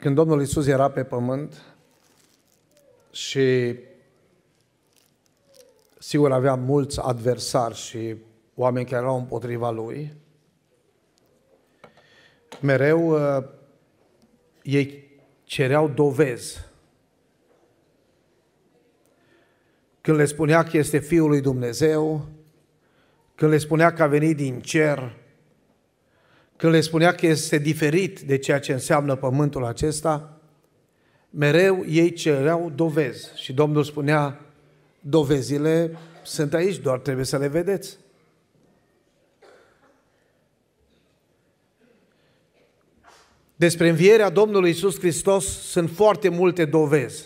când Domnul Isus era pe pământ și sigur avea mulți adversari și oameni care erau împotriva lui, mereu uh, ei cereau dovezi. Când le spunea că este Fiul lui Dumnezeu, când le spunea că a venit din cer, când le spunea că este diferit de ceea ce înseamnă pământul acesta, mereu ei cereau dovezi. Și Domnul spunea, dovezile sunt aici, doar trebuie să le vedeți. Despre învierea Domnului Isus Hristos sunt foarte multe dovezi.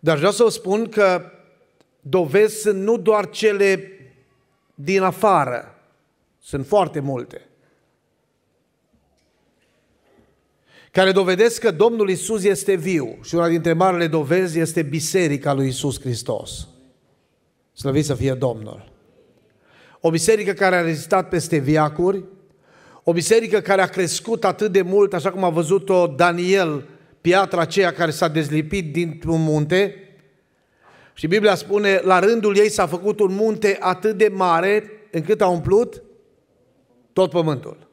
Dar vreau să vă spun că dovezi sunt nu doar cele din afară, sunt foarte multe. Care dovedesc că Domnul Isus este viu și una dintre marele dovezi este biserica lui Isus Hristos. Slăvit să fie Domnul. O biserică care a rezistat peste viacuri, o biserică care a crescut atât de mult, așa cum a văzut-o Daniel, piatra aceea care s-a dezlipit dintr-un munte, și Biblia spune, la rândul ei s-a făcut un munte atât de mare încât a umplut tot pământul.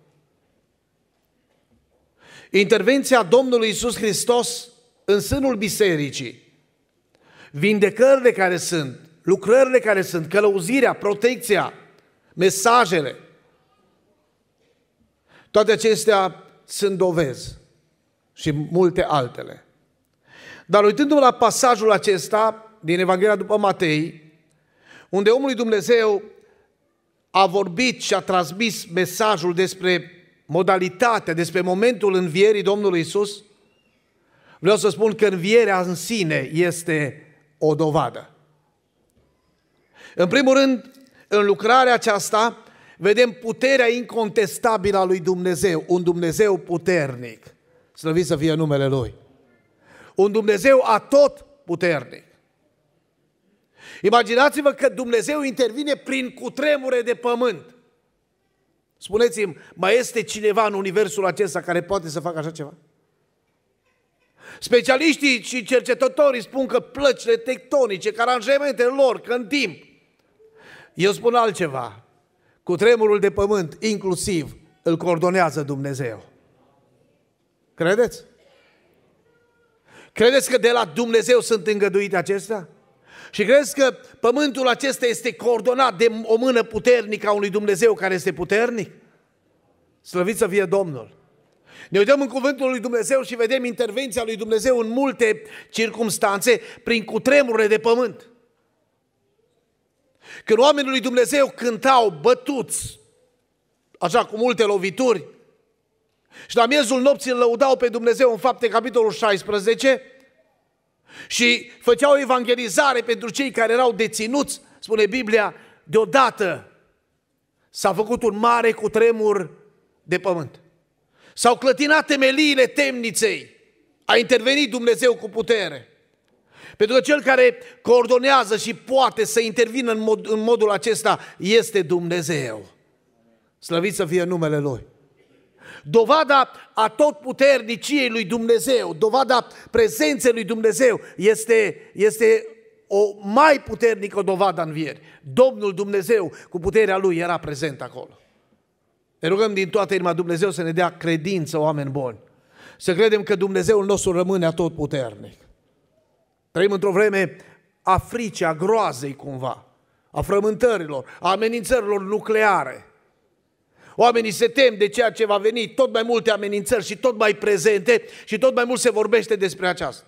Intervenția Domnului Isus Hristos în sânul bisericii, vindecările care sunt, lucrările care sunt, călăuzirea, protecția, mesajele, toate acestea sunt dovezi și multe altele. Dar uitându-mă la pasajul acesta din Evanghelia după Matei, unde omul Dumnezeu a vorbit și a transmis mesajul despre modalitatea, despre momentul învierii Domnului Isus, vreau să spun că învierea în sine este o dovadă. În primul rând, în lucrarea aceasta, vedem puterea incontestabilă a lui Dumnezeu, un Dumnezeu puternic, slăvit să fie numele Lui. Un Dumnezeu atot puternic. Imaginați-vă că Dumnezeu intervine prin cutremure de pământ. Spuneți-mi, mai este cineva în universul acesta care poate să facă așa ceva? Specialiștii și cercetătorii spun că plăcile tectonice, că lor, că în timp. Eu spun altceva. Cu tremurul de pământ, inclusiv, îl coordonează Dumnezeu. Credeți? Credeți că de la Dumnezeu sunt îngăduite acestea? Și crezi că pământul acesta este coordonat de o mână puternică a unui Dumnezeu care este puternic? Slăvit să fie Domnul! Ne uităm în cuvântul lui Dumnezeu și vedem intervenția lui Dumnezeu în multe circunstanțe prin cutremurile de pământ. Când oamenii lui Dumnezeu cântau bătuți, așa cu multe lovituri, și la miezul nopții îl lăudau pe Dumnezeu în fapte capitolul 16, și făceau evangelizare pentru cei care erau deținuți, spune Biblia, deodată s-a făcut un mare cutremur de pământ. S-au clătinat temeliile temniței. A intervenit Dumnezeu cu putere. Pentru că cel care coordonează și poate să intervină în, mod, în modul acesta este Dumnezeu. Slăvit să fie numele Lui. Dovada a tot puterniciei lui Dumnezeu, dovada prezenței lui Dumnezeu este, este o mai puternică dovadă în vieri. Domnul Dumnezeu cu puterea Lui era prezent acolo. Ne rugăm din toată inima Dumnezeu să ne dea credință oameni buni. Să credem că Dumnezeul nostru rămâne tot puternic. Trăim într-o vreme a fricii, a groazei cumva, a frământărilor, a amenințărilor nucleare. Oamenii se tem de ceea ce va veni, tot mai multe amenințări și tot mai prezente și tot mai mult se vorbește despre aceasta.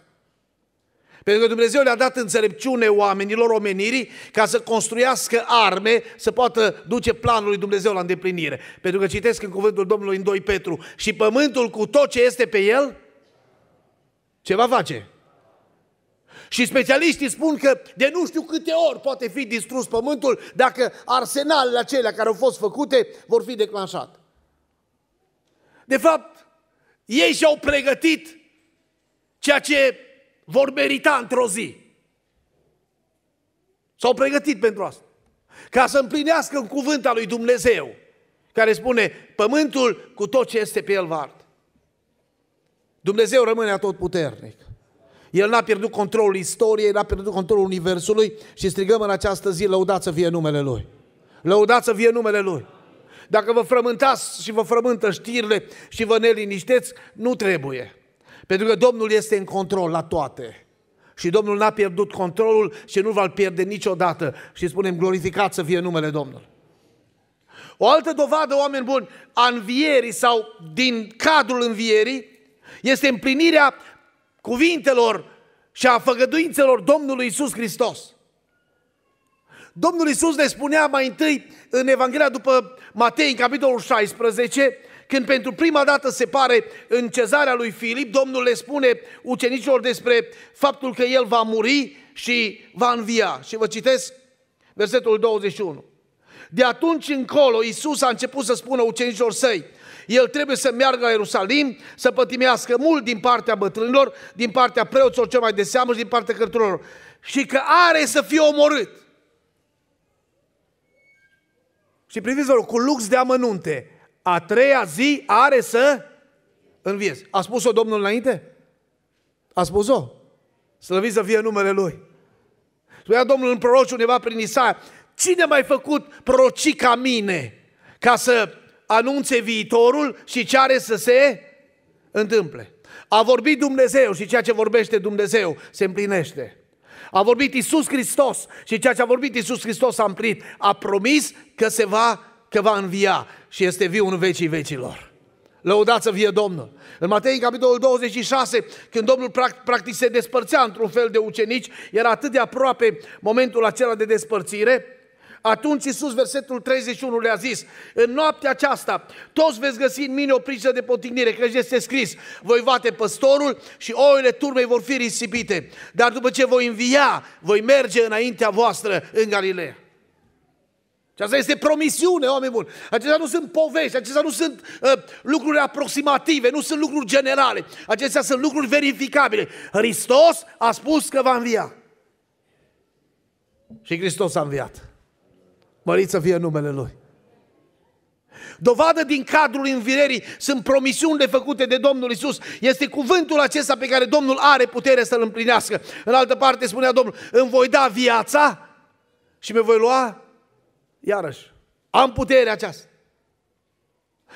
Pentru că Dumnezeu le-a dat înțelepciune oamenilor, omenirii, ca să construiască arme, să poată duce planul lui Dumnezeu la îndeplinire. Pentru că citesc în cuvântul Domnului în 2 Petru, și pământul cu tot ce este pe el, ce va face? Și specialiștii spun că de nu știu câte ori poate fi distrus pământul dacă arsenalele acelea care au fost făcute vor fi declanșate. De fapt, ei și-au pregătit ceea ce vor merita într-o zi. S-au pregătit pentru asta. Ca să împlinească un cuvânt al lui Dumnezeu, care spune, pământul cu tot ce este pe el vart. Dumnezeu rămâne tot puternic. El n-a pierdut controlul istoriei, n-a pierdut controlul universului și strigăm în această zi, lăudați să fie numele Lui. Lăudați să fie numele Lui. Dacă vă frământați și vă frământă știrile și vă nelinișteți, nu trebuie. Pentru că Domnul este în control la toate. Și Domnul n-a pierdut controlul și nu va-l pierde niciodată. Și spunem, glorificat să fie numele Domnului. O altă dovadă, oameni buni, a învierii sau din cadrul învierii este împlinirea cuvintelor și a făgăduințelor Domnului Isus Hristos. Domnul Isus ne spunea mai întâi în Evanghelia după Matei, în capitolul 16, când pentru prima dată se pare în cezarea lui Filip, Domnul le spune ucenicilor despre faptul că el va muri și va învia. Și vă citesc versetul 21. De atunci încolo, Isus a început să spună ucenicilor săi, el trebuie să meargă la Ierusalim, să pătimească mult din partea bătrânilor, din partea preoților cel mai de seamă și din partea cărturilor. Și că are să fie omorât. Și priviți-vă, cu lux de amănunte, a treia zi are să înviez. A spus-o Domnul înainte? A spus-o. Slăviți să fie numele Lui. Spunea Domnul în proroci undeva prin Isaia, cine mai făcut proroci ca mine ca să anunțe viitorul și ce are să se întâmple. A vorbit Dumnezeu și ceea ce vorbește Dumnezeu se împlinește. A vorbit Isus Hristos și ceea ce a vorbit Isus Hristos a împlinit. A promis că se va, că va învia și este viu în vecii vecilor. Lăudați să fie Domnul. În Matei, în capitolul 26, când Domnul practic se despărțea într-un fel de ucenici, era atât de aproape momentul acela de despărțire, atunci Iisus, versetul 31, le-a zis, în noaptea aceasta toți veți găsi în mine o priză de potignire, că este scris, voi vate păstorul și oile turmei vor fi risipite. Dar după ce voi învia, voi merge înaintea voastră în Galileea. Și asta este promisiune, oameni buni. Acestea nu sunt povești, acestea nu sunt uh, lucruri aproximative, nu sunt lucruri generale. Acestea sunt lucruri verificabile. Hristos a spus că va învia. Și Hristos a înviat. Măriți să fie numele Lui. Dovadă din cadrul învierii sunt promisiunile făcute de Domnul Isus. Este cuvântul acesta pe care Domnul are putere să-l împlinească. În altă parte spunea Domnul, îmi voi da viața și mi voi lua iarăși. Am puterea aceasta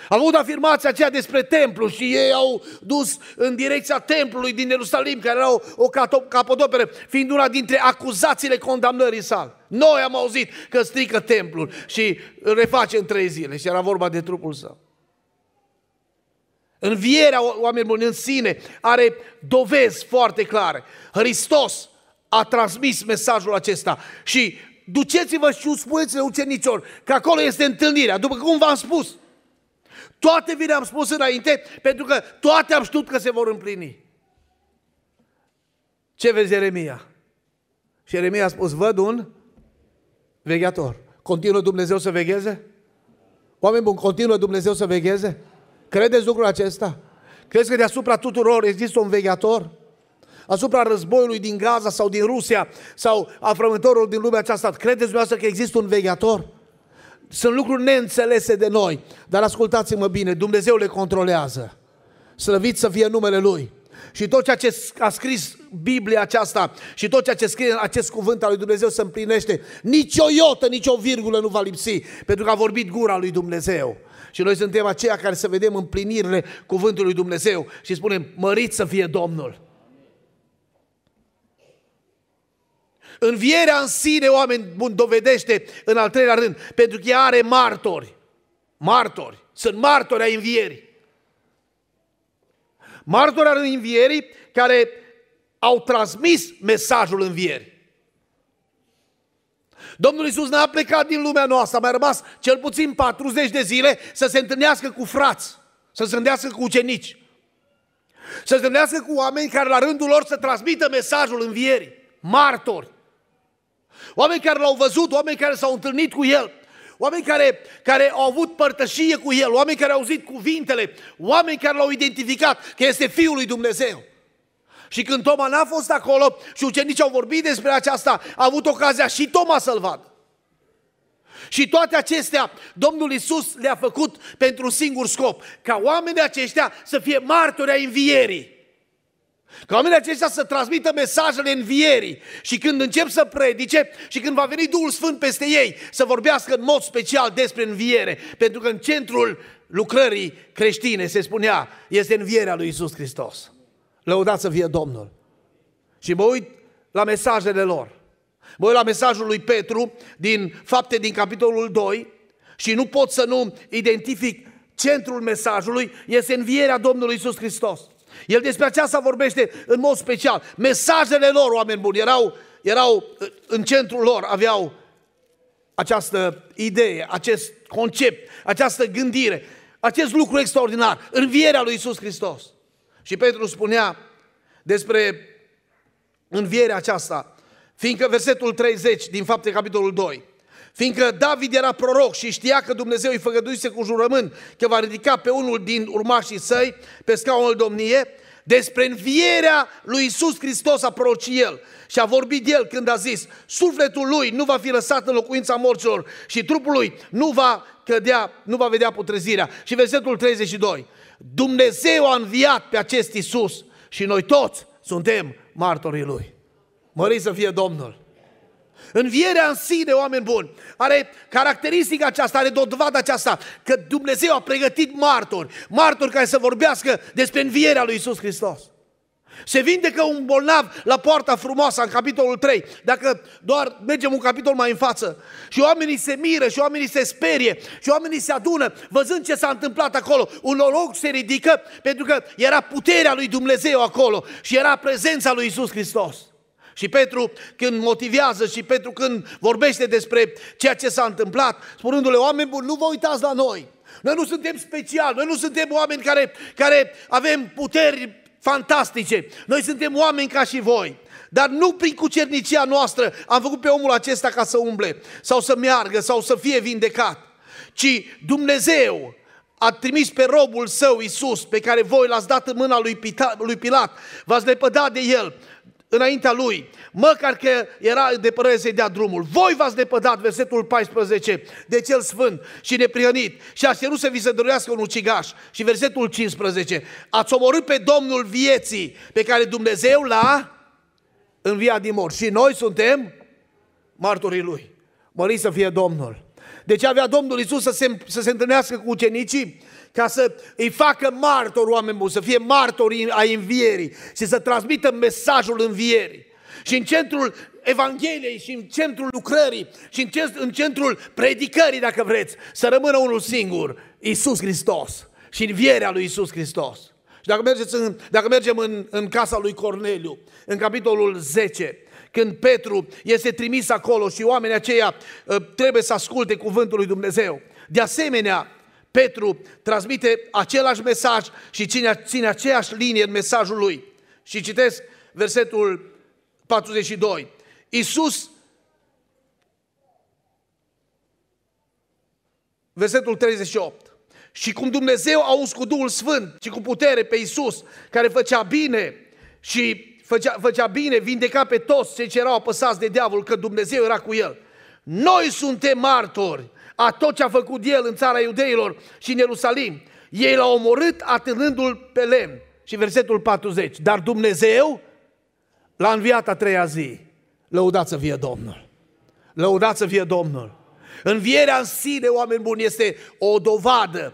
avut afirmația aceea despre templu și ei au dus în direcția templului din Ierusalim, care era o, o capodoperă, fiind una dintre acuzațiile condamnării sale. Noi am auzit că strică templul și îl reface în trei zile și era vorba de trupul său. Învierea oamenilor în sine are dovezi foarte clare. Hristos a transmis mesajul acesta și duceți-vă și spuneți-le ucenicilor că acolo este întâlnirea, după cum v-am spus. Toate vi le-am spus înainte, pentru că toate am știut că se vor împlini. Ce vezi Ieremia? Și Ieremia a spus, văd un vegheator. Continuă Dumnezeu să vegheze? Oameni buni, continuă Dumnezeu să vegheze? Credeți lucrul acesta? Crezi că deasupra tuturor există un vegheator? Asupra războiului din Gaza sau din Rusia sau a frământorilor din lumea aceasta, credeți dumneavoastră că există un vegheator? Sunt lucruri neînțelese de noi, dar ascultați-mă bine, Dumnezeu le controlează. Slăvit să fie numele Lui. Și tot ceea ce a scris Biblia aceasta și tot ceea ce scrie în acest cuvânt al lui Dumnezeu se împlinește. Nici o iotă, nici o virgulă nu va lipsi, pentru că a vorbit gura lui Dumnezeu. Și noi suntem aceia care să vedem împlinirile cuvântului lui Dumnezeu și spunem, mărit să fie Domnul. Învierea în sine, oameni buni, dovedește în al treilea rând, pentru că ea are martori. Martori. Sunt martori ai învierii. Martori ai învierii care au transmis mesajul învierii. Domnul Isus n-a plecat din lumea noastră, a mai rămas cel puțin 40 de zile să se întâlnească cu frați, să se întâlnească cu ucenici, să se întâlnească cu oameni care la rândul lor să transmită mesajul învierii, martori. Oameni care l-au văzut, oameni care s-au întâlnit cu el, oameni care, care au avut părtășie cu el, oameni care au auzit cuvintele, oameni care l-au identificat că este Fiul lui Dumnezeu. Și când Toma n-a fost acolo și ucenicii au vorbit despre aceasta, a avut ocazia și Toma să-l vadă. Și toate acestea Domnul Isus le-a făcut pentru un singur scop, ca oamenii aceștia să fie martori ai învierii. Ca oamenii aceștia să transmită mesajele învierii și când încep să predice și când va veni Duhul Sfânt peste ei să vorbească în mod special despre înviere, pentru că în centrul lucrării creștine, se spunea, este învierea lui Isus Hristos. Lăudați să fie Domnul! Și mă uit la mesajele lor. Mă uit la mesajul lui Petru din fapte din capitolul 2 și nu pot să nu identific centrul mesajului, este învierea Domnului Isus Hristos. El despre aceasta vorbește în mod special. Mesajele lor, oameni buni, erau, erau uh, în centrul lor, aveau această idee, acest concept, această gândire, acest lucru extraordinar, învierea lui Isus Hristos. Și Petru spunea despre învierea aceasta, fiindcă versetul 30 din fapte capitolul 2, Fiindcă David era proroc și știa că Dumnezeu îi făgăduise cu jurământ că va ridica pe unul din urmașii săi pe scaunul domnie, despre învierea lui Isus Hristos a prorocit el și a vorbit el când a zis sufletul lui nu va fi lăsat în locuința morților și trupul lui nu va cădea, nu va vedea putrezirea. Și versetul 32, Dumnezeu a înviat pe acest Isus și noi toți suntem martorii lui. Mări să fie Domnul! Învierea în sine, oameni buni, are caracteristica aceasta, are dovada aceasta, că Dumnezeu a pregătit martori, martori care să vorbească despre învierea lui Isus Hristos. Se vindecă un bolnav la poarta frumoasă în capitolul 3. Dacă doar mergem un capitol mai în față și oamenii se miră și oamenii se sperie și oamenii se adună văzând ce s-a întâmplat acolo. Un noroc se ridică pentru că era puterea lui Dumnezeu acolo și era prezența lui Isus Hristos. Și Petru, când motivează și Petru când vorbește despre ceea ce s-a întâmplat, spunându-le, oameni buni, nu vă uitați la noi. Noi nu suntem speciali, noi nu suntem oameni care, care avem puteri fantastice. Noi suntem oameni ca și voi. Dar nu prin cucernicia noastră am făcut pe omul acesta ca să umble sau să meargă sau să fie vindecat, ci Dumnezeu a trimis pe robul său Isus, pe care voi l-ați dat în mâna lui, Pilat, v-ați lepădat de el înaintea lui, măcar că era de părere să-i dea drumul. Voi v-ați depădat, versetul 14, de cel sfânt și neprihănit și ați cerut să vi se dăruiască un ucigaș. Și versetul 15, ați omorât pe Domnul vieții pe care Dumnezeu l-a înviat din mor. Și noi suntem martorii lui. Mări să fie Domnul. Deci avea Domnul Isus să se, să se întâlnească cu ucenicii ca să îi facă martor oameni buni, să fie martori ai învierii și să transmită mesajul învierii. Și în centrul Evangheliei și în centrul lucrării și în, în centrul predicării, dacă vreți, să rămână unul singur, Isus Hristos și învierea lui Isus Hristos. Și dacă, mergeți în, dacă mergem în, în casa lui Corneliu, în capitolul 10, când Petru este trimis acolo și oamenii aceia ă, trebuie să asculte cuvântul lui Dumnezeu. De asemenea, Petru transmite același mesaj și ține, ține aceeași linie în mesajul lui. Și citesc versetul 42. Iisus, versetul 38. Și cum Dumnezeu a uns cu Duhul Sfânt și cu putere pe Iisus, care făcea bine și făcea, făcea bine, vindeca pe toți cei ce erau apăsați de diavol, că Dumnezeu era cu el. Noi suntem martori a tot ce a făcut el în țara iudeilor și în Ierusalim. Ei l-au omorât atârnându-l pe lemn. Și versetul 40. Dar Dumnezeu l-a înviat a treia zi. Lăudați să fie Domnul. Lăudați să fie Domnul. Învierea în sine, oameni buni, este o dovadă.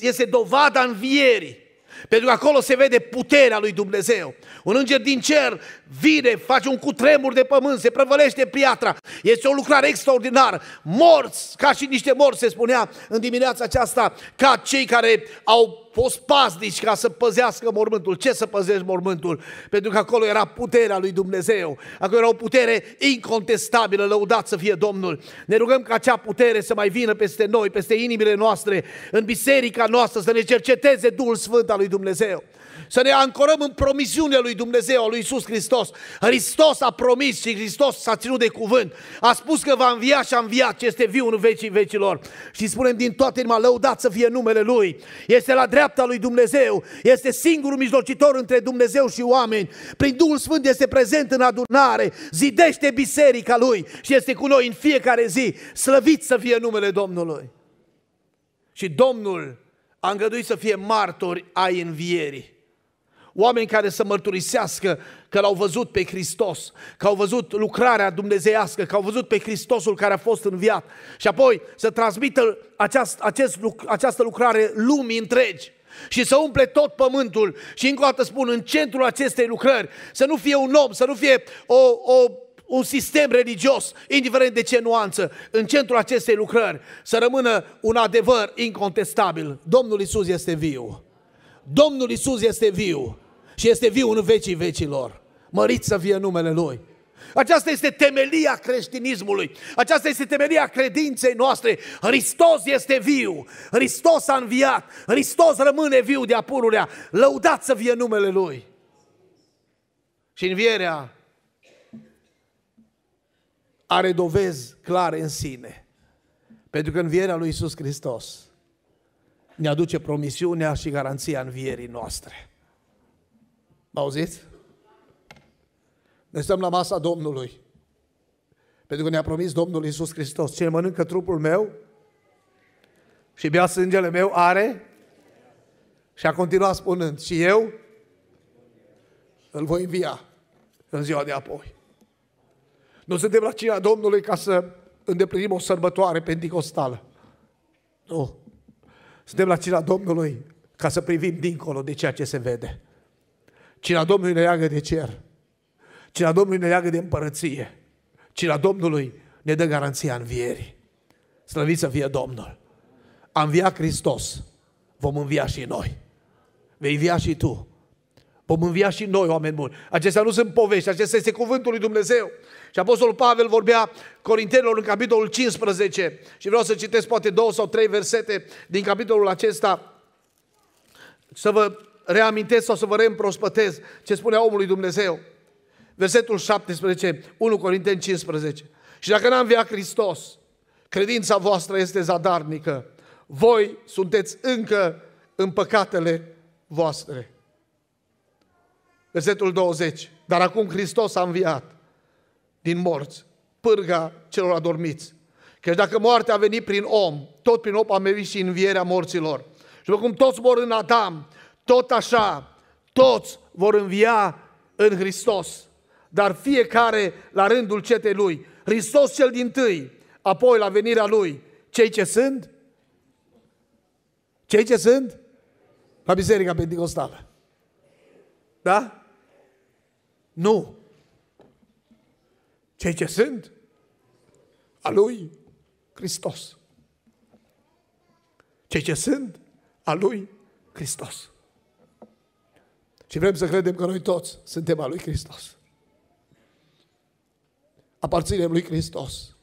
Este dovada învierii. Pentru că acolo se vede puterea lui Dumnezeu. Un înger din cer vine, face un cutremur de pământ, se prăvălește piatra. Este o lucrare extraordinară. Morți, ca și niște morți, se spunea în dimineața aceasta, ca cei care au fost paznici ca să păzească mormântul. Ce să păzești mormântul? Pentru că acolo era puterea lui Dumnezeu. Acolo era o putere incontestabilă, lăudat să fie Domnul. Ne rugăm ca acea putere să mai vină peste noi, peste inimile noastre, în biserica noastră, să ne cerceteze Duhul Sfânt al lui Dumnezeu să ne ancorăm în promisiunea lui Dumnezeu, a lui Isus Hristos. Hristos a promis și Hristos s-a ținut de cuvânt. A spus că va învia și a înviat ce este viu în vecii vecilor. Și spunem din toată inima, lăudat să fie numele Lui. Este la dreapta lui Dumnezeu. Este singurul mijlocitor între Dumnezeu și oameni. Prin Duhul Sfânt este prezent în adunare. Zidește biserica Lui și este cu noi în fiecare zi. Slăvit să fie numele Domnului. Și Domnul a îngăduit să fie martori ai învierii oameni care să mărturisească că l-au văzut pe Hristos, că au văzut lucrarea dumnezeiască, că au văzut pe Hristosul care a fost înviat și apoi să transmită aceast, acest, această lucrare lumii întregi și să umple tot pământul și încă o dată spun, în centrul acestei lucrări, să nu fie un om, să nu fie o, o un sistem religios, indiferent de ce nuanță, în centrul acestei lucrări, să rămână un adevăr incontestabil. Domnul Isus este viu. Domnul Isus este viu și este viu în vecii vecilor. Măriți să fie numele Lui. Aceasta este temelia creștinismului. Aceasta este temelia credinței noastre. Hristos este viu. Hristos a înviat. Hristos rămâne viu de-a pururea. Lăudat să fie numele Lui. Și învierea are dovezi clare în sine. Pentru că învierea lui Isus Hristos ne aduce promisiunea și garanția învierii noastre. M-auziți? Ne stăm la masa Domnului. Pentru că ne-a promis Domnul Isus Hristos. Cine mănâncă trupul meu și bea sângele meu are și a continuat spunând și eu îl voi învia în ziua de apoi. Nu suntem la cina Domnului ca să îndeplinim o sărbătoare pentecostală. Nu. Suntem la cina Domnului ca să privim dincolo de ceea ce se vede. Cina Domnului ne leagă de cer. Cina Domnului ne leagă de împărăție. Cina Domnului ne dă garanția învierii. Slăvit să fie Domnul. A învia Hristos. Vom învia și noi. Vei învia și tu. Vom învia și noi, oameni buni. Acestea nu sunt povești, acesta este cuvântul lui Dumnezeu. Și Apostolul Pavel vorbea Corintenilor în capitolul 15 și vreau să citesc poate două sau trei versete din capitolul acesta să vă reamintesc sau să vă reîmprospătez ce spunea omului Dumnezeu. Versetul 17, 1 Corinteni 15. Și dacă n-am via Hristos, credința voastră este zadarnică. Voi sunteți încă în păcatele voastre. Versetul 20. Dar acum Hristos a înviat din morți, pârga celor adormiți. Că dacă moartea a venit prin om, tot prin om a venit și învierea morților. Și după cum toți mor în Adam tot așa, toți vor învia în Hristos, dar fiecare la rândul cetei lui. Hristos cel din tâi, apoi la venirea lui. Cei ce sunt? Cei ce sunt? La Biserica Pentecostală. Da? Nu. Cei ce sunt? A lui Hristos. Cei ce sunt? A lui Hristos. Și vrem să credem că noi toți suntem al lui Hristos. Aparținem lui Hristos.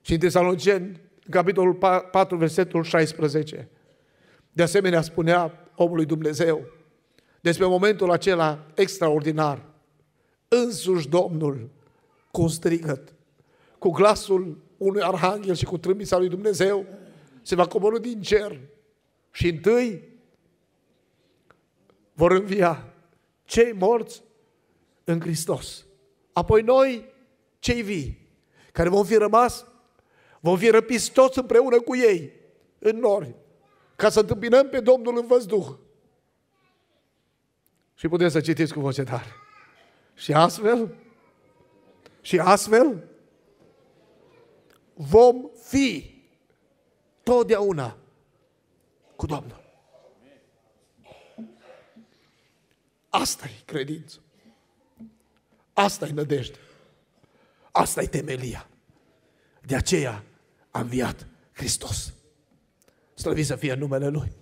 Și în Tesalonicen, în capitolul 4, versetul 16, de asemenea spunea omului Dumnezeu despre momentul acela extraordinar. Însuși Domnul cu un strigăt, cu glasul unui arhanghel și cu trâmbița lui Dumnezeu, se va coborâ din cer și întâi vor învia cei morți în Hristos. Apoi noi, cei vii, care vom fi rămas, vom fi răpiți toți împreună cu ei, în nori, ca să întâmpinăm pe Domnul în văzduh. Și puteți să citiți cu voce tare. Și astfel, și astfel, vom fi totdeauna cu Domnul. Asta e credință. Asta e nădejde. Asta e temelia. De aceea a înviat Hristos. Slăvi să fie numele Lui.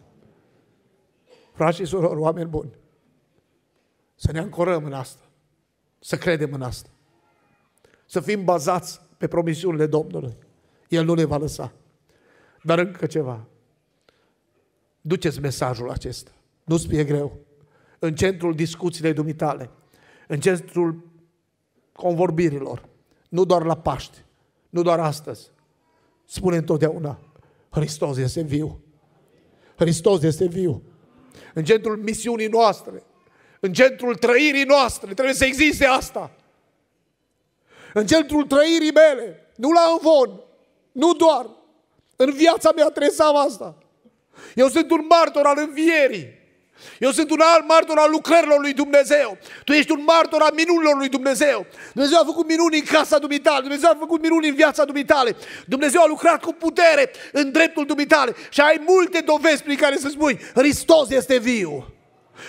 Frați și surori, oameni buni, să ne ancorăm în asta. Să credem în asta. Să fim bazați pe promisiunile Domnului. El nu le va lăsa. Dar încă ceva. Duceți mesajul acesta. Nu-ți fie greu în centrul discuțiilor dumitale, în centrul convorbirilor, nu doar la Paști, nu doar astăzi. Spune întotdeauna, Hristos este viu. Hristos este viu. În centrul misiunii noastre, în centrul trăirii noastre, trebuie să existe asta. În centrul trăirii mele, nu la învon, nu doar. În viața mea trebuie să am asta. Eu sunt un martor al învierii. Eu sunt un alt martor al lucrărilor lui Dumnezeu. Tu ești un martor al minunilor lui Dumnezeu. Dumnezeu a făcut minuni în casa dumitale. Dumnezeu a făcut minuni în viața dumitale. Dumnezeu a lucrat cu putere în dreptul dumitale. Și ai multe dovezi prin care să spui, Hristos este viu.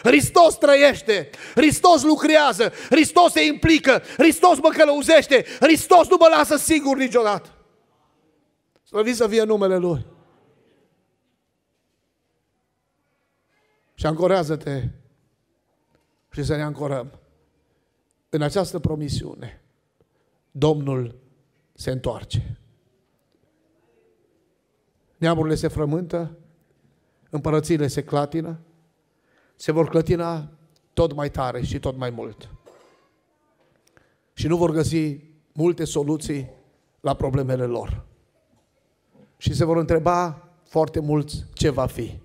Hristos trăiește, Hristos lucrează, Hristos se implică, Hristos mă călăuzește, Hristos nu mă lasă singur niciodată. Slăviți să fie numele Lui. Și ancorează-te și să ne ancorăm în această promisiune. Domnul se întoarce. Neamurile se frământă, împărățile se clatină, se vor clătina tot mai tare și tot mai mult. Și nu vor găsi multe soluții la problemele lor. Și se vor întreba foarte mulți ce va fi.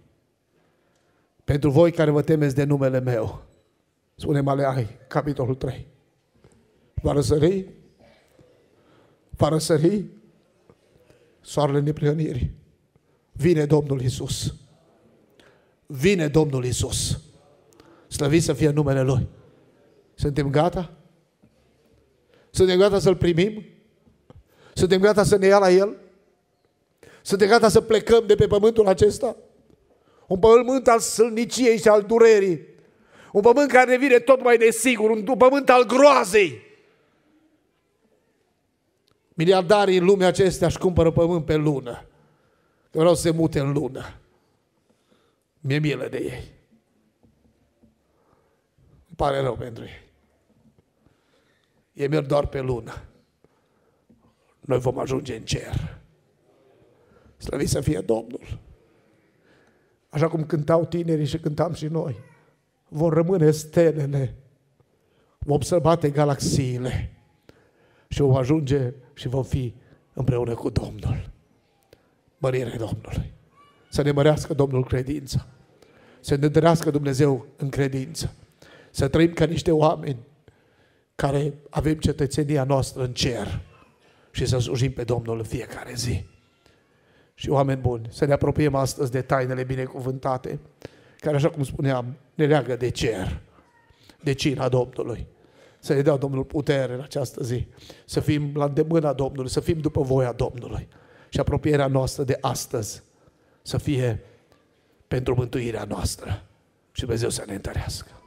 Pentru voi care vă temeți de numele meu, spune Maleai, capitolul 3. Va răsări? Va răsări? Soarele neprionirii. Vine Domnul Isus. Vine Domnul Isus. Slăvit să fie numele Lui. Suntem gata? Suntem gata să-L primim? Suntem gata să ne ia la El? Suntem gata să plecăm de pe pământul acesta? Un pământ al sălniciei și al durerii. Un pământ care devine tot mai nesigur, un pământ al groazei. Miliardarii în lumea acestea își cumpără pământ pe lună. Că vreau să se mute în lună. Mi-e milă de ei. Îmi pare rău pentru ei. Ei merg doar pe lună. Noi vom ajunge în cer. Slăvit să fie Domnul așa cum cântau tinerii și cântam și noi, vor rămâne stelele, vom sărbate galaxiile și vom ajunge și vom fi împreună cu Domnul. Mărire Domnului! Să ne mărească Domnul credința, să ne întărească Dumnezeu în credință, să trăim ca niște oameni care avem cetățenia noastră în cer și să slujim pe Domnul în fiecare zi. Și oameni buni, să ne apropiem astăzi de tainele binecuvântate, care, așa cum spuneam, ne leagă de cer, de cina Domnului. Să ne dea Domnul putere în această zi, să fim la îndemâna Domnului, să fim după voia Domnului. Și apropierea noastră de astăzi să fie pentru mântuirea noastră. Și Dumnezeu să ne întărească.